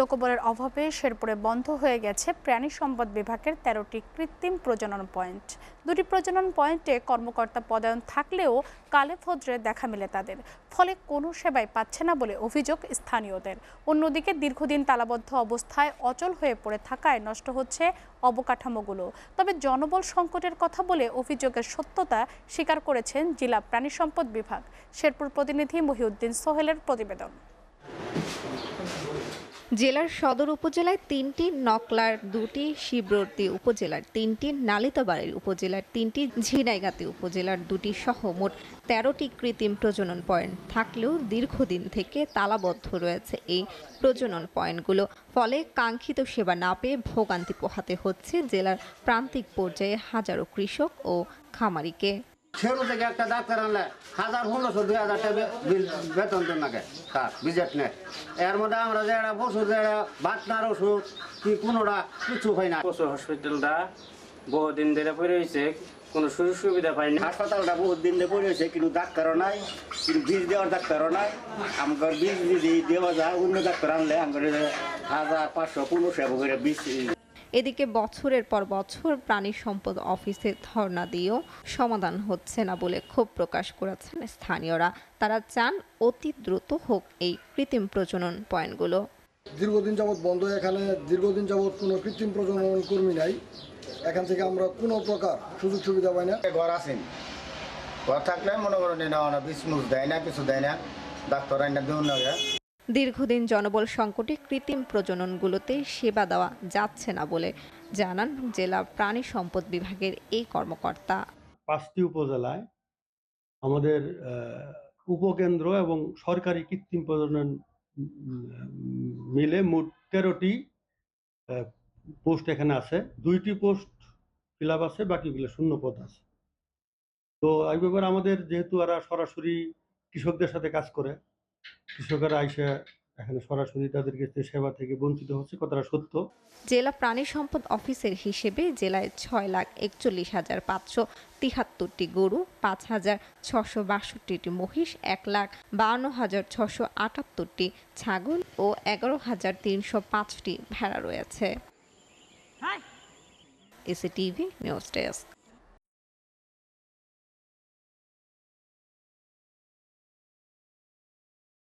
লোকবলের অভাবে শেরপুরে বন্ধ হয়ে গেছে প্রাণী সম্পদ বিভাগের তেরোটি কৃত্রিম প্রজনন পয়েন্ট দুটি প্রজনন পয়েন্টে কর্মকর্তা পদায়ন থাকলেও কালে ফজরে দেখা মেলে তাদের ফলে কোনো সেবাই পাচ্ছে না বলে অভিযোগ স্থানীয়দের অন্যদিকে দীর্ঘদিন তালাবদ্ধ অবস্থায় অচল হয়ে পড়ে থাকায় নষ্ট হচ্ছে অবকাঠামোগুলো তবে জনবল সংকটের কথা বলে অভিযোগের সত্যতা স্বীকার করেছেন জেলা প্রাণী সম্পদ বিভাগ শেরপুর প্রতিনিধি মহিউদ্দিন সোহেলের প্রতিবেদন জেলার সদর উপজেলায় তিনটি নকলার দুটি শিবরতী উপজেলার তিনটি নালিতাবাড়ির উপজেলার তিনটি ঝিনাইগাতি উপজেলার দুটি সহ মোট তেরোটি কৃত্রিম প্রজনন পয়েন্ট থাকলেও দীর্ঘদিন থেকে তালাবদ্ধ রয়েছে এই প্রজনন পয়েন্টগুলো ফলে কাঙ্ক্ষিত সেবা না পেয়ে ভোগান্তি পোহাতে হচ্ছে জেলার প্রান্তিক পর্যায়ে হাজারো কৃষক ও খামারিকে ছেড়ু থেকে একটা ডাক্তার আনলে হাজার পনেরোশো দুই হাজার টাকা বেতন দেন নাকি তার বিজেট নেই এর মধ্যে আমরা যারা বসু যারা বাতনার ওষুধ কি কোনোটা কিছু হয় না বসু হসপিটালটা বহুদিন ধরে পড়ে রয়েছে কোনো সুযোগ সুবিধা পাইনি হাসপাতালটা বহুত দিন ধরে পড়ে রয়েছে কিন্তু ডাক্তারও নাই কিন্তু বীজ দেওয়ার ডাক্তারও নাই আমার বীজ যদি দেওয়া যায় অন্য ডাক্তার আনলে আমার হাজার পাঁচশো পনেরোশো করে বীজ এদিকে বছরের পর বছর প্রাণী সম্পদ অফিসে ধর্ণা দিয়েও সমাধান হচ্ছে না বলে ক্ষোভ প্রকাশ করেছেন স্থানীয়রা তারা চান অতি দ্রুত হোক এই কৃত্রিম প্রজনন পয়েন্টগুলো দীর্ঘদিন যাবৎ বন্ধ এখানে দীর্ঘদিন যাবৎ কোনো কৃত্রিম প্রজনন কর্মী নাই এখান থেকে আমরা কোনো প্রকার সুযোগ সুবিধা পাই না ঘর আসেন ঘর থাকলে মনে করেন বিষ দেয় না কিছু দেয় না ডাক্তার দেওয়া দীর্ঘদিন জনবল সংকটে কৃত্রিম প্রজননগুলোতে সেবা দেওয়া যাচ্ছে না বলে জানান জেলা প্রাণী সম্পদ বিভাগের এই কর্মকর্তা পাঁচটি উপজেলায় আমাদের উপকেন্দ্র এবং সরকারি কৃত্রিম প্রজনন মিলে মোট তেরোটি পোস্ট এখানে আছে দুইটি পোস্ট ফিল আছে বাকিগুলো শূন্য পদ আছে তো এই ব্যাপারে আমাদের যেহেতু এরা সরাসরি কৃষকদের সাথে কাজ করে কৃষকেরা আইসে এখানে সরাসরি তাদেরকে ক্ষেত্রে সেবা থেকে বঞ্চিত হচ্ছে কথাটা সত্য জেলা প্রাণী সম্পদ অফিসের হিসেবে জেলায় ছয় লাখ একচল্লিশ হাজার পাঁচশো তিহাত্তরটি গরু পাঁচ হাজার ছশো বাষট্টিটি মহিষ এক লাখ বাউন্ন হাজার ছশো আটাত্তরটি ছাগল ও এগারো হাজার তিনশো পাঁচটি ভেড়া রয়েছে এসএ নিউজ ডেস্ক